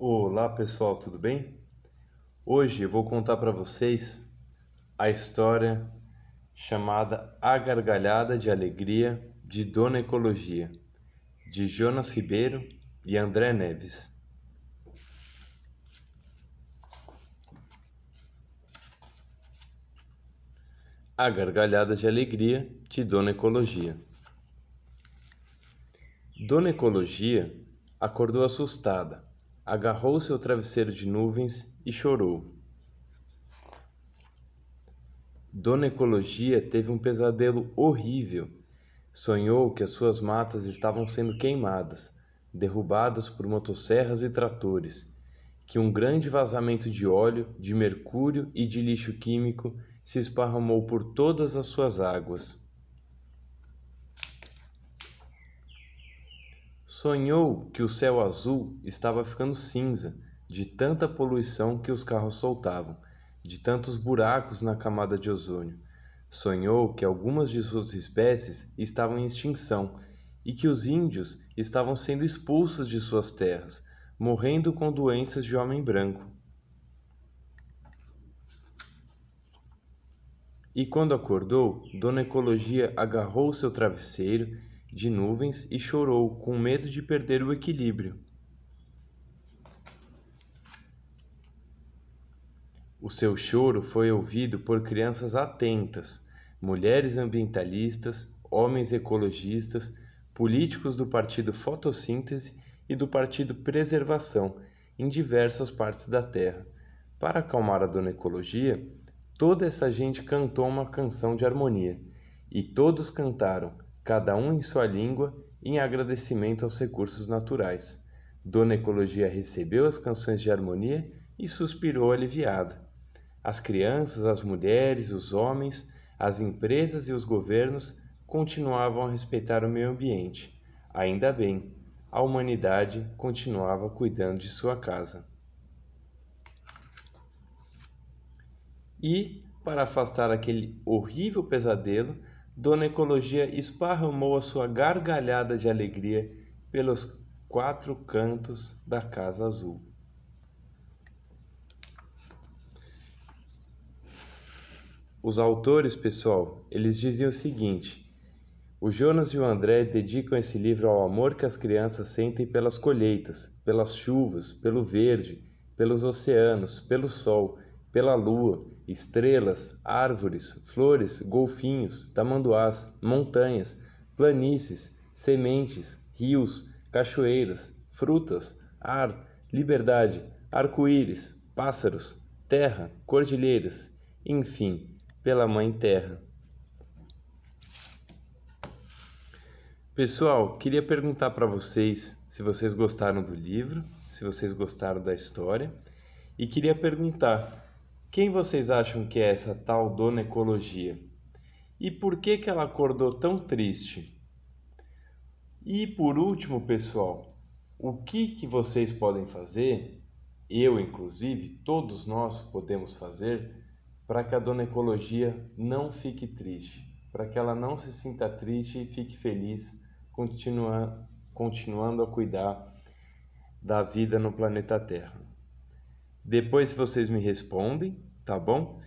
Olá pessoal, tudo bem? Hoje eu vou contar para vocês a história chamada A Gargalhada de Alegria de Dona Ecologia, de Jonas Ribeiro e André Neves. A Gargalhada de Alegria de Dona Ecologia. Dona Ecologia acordou assustada agarrou seu travesseiro de nuvens e chorou. Dona Ecologia teve um pesadelo horrível. Sonhou que as suas matas estavam sendo queimadas, derrubadas por motosserras e tratores, que um grande vazamento de óleo, de mercúrio e de lixo químico se esparramou por todas as suas águas. Sonhou que o céu azul estava ficando cinza de tanta poluição que os carros soltavam, de tantos buracos na camada de ozônio. Sonhou que algumas de suas espécies estavam em extinção e que os índios estavam sendo expulsos de suas terras, morrendo com doenças de homem branco. E quando acordou, Dona Ecologia agarrou seu travesseiro de nuvens e chorou, com medo de perder o equilíbrio. O seu choro foi ouvido por crianças atentas, mulheres ambientalistas, homens ecologistas, políticos do Partido Fotossíntese e do Partido Preservação em diversas partes da Terra. Para acalmar a dona Ecologia, toda essa gente cantou uma canção de harmonia e todos cantaram cada um em sua língua, em agradecimento aos recursos naturais. Dona Ecologia recebeu as canções de harmonia e suspirou aliviada. As crianças, as mulheres, os homens, as empresas e os governos continuavam a respeitar o meio ambiente. Ainda bem, a humanidade continuava cuidando de sua casa. E, para afastar aquele horrível pesadelo, Dona Ecologia esparramou a sua gargalhada de alegria pelos quatro cantos da Casa Azul. Os autores, pessoal, eles diziam o seguinte: o Jonas e o André dedicam esse livro ao amor que as crianças sentem pelas colheitas, pelas chuvas, pelo verde, pelos oceanos, pelo sol pela lua, estrelas, árvores, flores, golfinhos, tamanduás, montanhas, planícies, sementes, rios, cachoeiras, frutas, ar, liberdade, arco-íris, pássaros, terra, cordilheiras, enfim, pela Mãe Terra. Pessoal, queria perguntar para vocês se vocês gostaram do livro, se vocês gostaram da história, e queria perguntar quem vocês acham que é essa tal dona ecologia? E por que que ela acordou tão triste? E por último, pessoal, o que que vocês podem fazer? Eu, inclusive, todos nós podemos fazer para que a dona ecologia não fique triste, para que ela não se sinta triste e fique feliz continua, continuando a cuidar da vida no planeta Terra. Depois vocês me respondem, tá bom?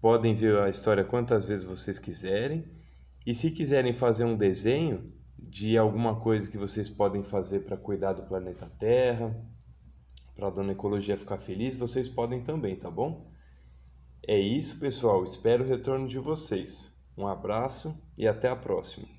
Podem ver a história quantas vezes vocês quiserem. E se quiserem fazer um desenho de alguma coisa que vocês podem fazer para cuidar do planeta Terra, para a Dona Ecologia ficar feliz, vocês podem também, tá bom? É isso, pessoal. Espero o retorno de vocês. Um abraço e até a próxima.